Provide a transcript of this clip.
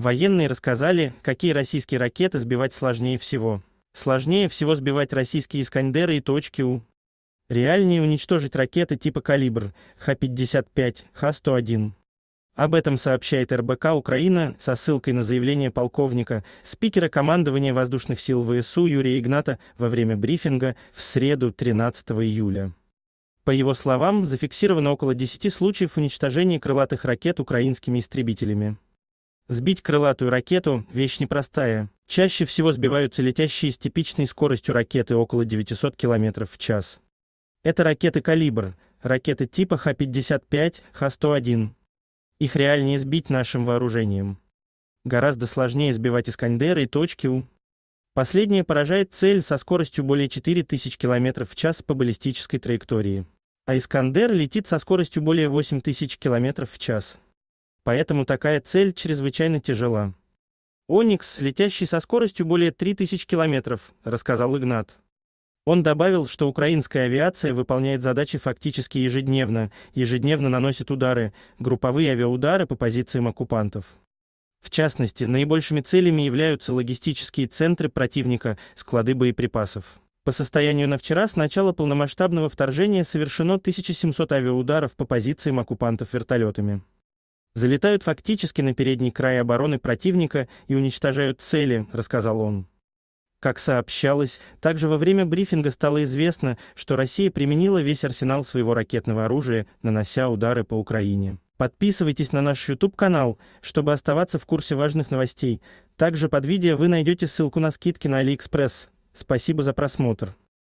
Военные рассказали, какие российские ракеты сбивать сложнее всего. Сложнее всего сбивать российские «Искандеры» и точки У. Реальнее уничтожить ракеты типа «Калибр», Х-55, Х-101. Об этом сообщает РБК «Украина» со ссылкой на заявление полковника, спикера командования воздушных сил ВСУ Юрия Игната во время брифинга в среду 13 июля. По его словам, зафиксировано около 10 случаев уничтожения крылатых ракет украинскими истребителями. Сбить крылатую ракету – вещь непростая. Чаще всего сбиваются летящие с типичной скоростью ракеты около 900 км в час. Это ракеты «Калибр», ракеты типа Х-55, Х-101. Их реальнее сбить нашим вооружением. Гораздо сложнее сбивать «Искандеры» и точки У. Последняя поражает цель со скоростью более 4000 км в час по баллистической траектории. А «Искандер» летит со скоростью более 8000 км в час. Поэтому такая цель чрезвычайно тяжела. «Оникс, летящий со скоростью более 3000 километров», — рассказал Игнат. Он добавил, что украинская авиация выполняет задачи фактически ежедневно, ежедневно наносит удары, групповые авиаудары по позициям оккупантов. В частности, наибольшими целями являются логистические центры противника, склады боеприпасов. По состоянию на вчера с начала полномасштабного вторжения совершено 1700 авиаударов по позициям оккупантов вертолетами залетают фактически на передний край обороны противника и уничтожают цели, рассказал он. Как сообщалось, также во время брифинга стало известно, что Россия применила весь арсенал своего ракетного оружия, нанося удары по Украине. Подписывайтесь на наш YouTube-канал, чтобы оставаться в курсе важных новостей. Также под видео вы найдете ссылку на скидки на AliExpress. Спасибо за просмотр.